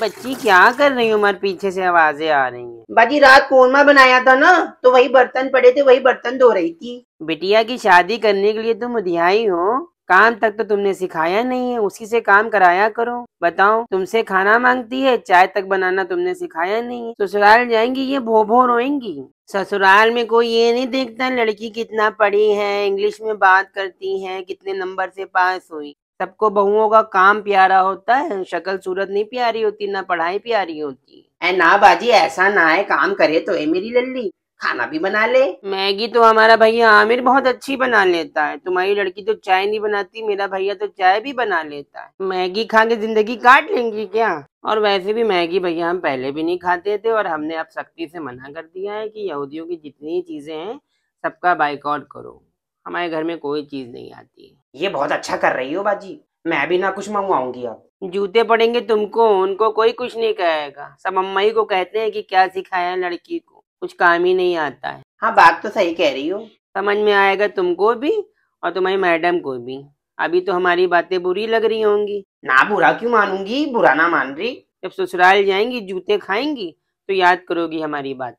बच्ची क्या कर रही हूँ हमारे पीछे से आवाजें आ रही हैं बाजी रात कोरमा बनाया था ना तो वही बर्तन पड़े थे वही बर्तन धो रही थी बिटिया की शादी करने के लिए तुम उधियाई हो काम तक तो तुमने सिखाया नहीं है उसी से काम कराया करो बताओ तुमसे खाना मांगती है चाय तक बनाना तुमने सिखाया नहीं है ससुराल जाएंगी ये भो भो रोएंगी ससुराल में कोई ये नहीं देखता लड़की कितना पढ़ी है इंग्लिश में बात करती है कितने नंबर से पास हुई सबको बहुओं का काम प्यारा होता है शक्ल सूरत नहीं प्यारी होती ना पढ़ाई प्यारी होती है ना बाजी ऐसा ना है काम करे तो है मेरी लल्ली खाना भी बना ले मैगी तो हमारा भैया आमिर बहुत अच्छी बना लेता है तुम्हारी लड़की तो चाय नहीं बनाती मेरा भैया तो चाय भी बना लेता है मैगी खा के जिंदगी काट लेंगी क्या और वैसे भी मैगी भैया हम पहले भी नहीं खाते थे और हमने अब सख्ती से मना कर दिया है कि यहूदियों की जितनी चीजें हैं सबका बाइकआउट करो हमारे घर में कोई चीज नहीं आती ये बहुत अच्छा कर रही हो बाजी मैं भी ना कुछ मंगवाऊंगी अब जूते पड़ेंगे तुमको उनको कोई कुछ नहीं कहेगा सब अम्मा ही को कहते हैं कि क्या सिखाया है लड़की को कुछ काम ही नहीं आता है हाँ बात तो सही कह रही हो समझ में आएगा तुमको भी और तुम्हारी मैडम को भी अभी तो हमारी बातें बुरी लग रही होंगी ना बुरा क्यों मानूंगी बुरा ना मान रही जब ससुराल जाएंगी जूते खाएंगी तो याद करोगी हमारी बात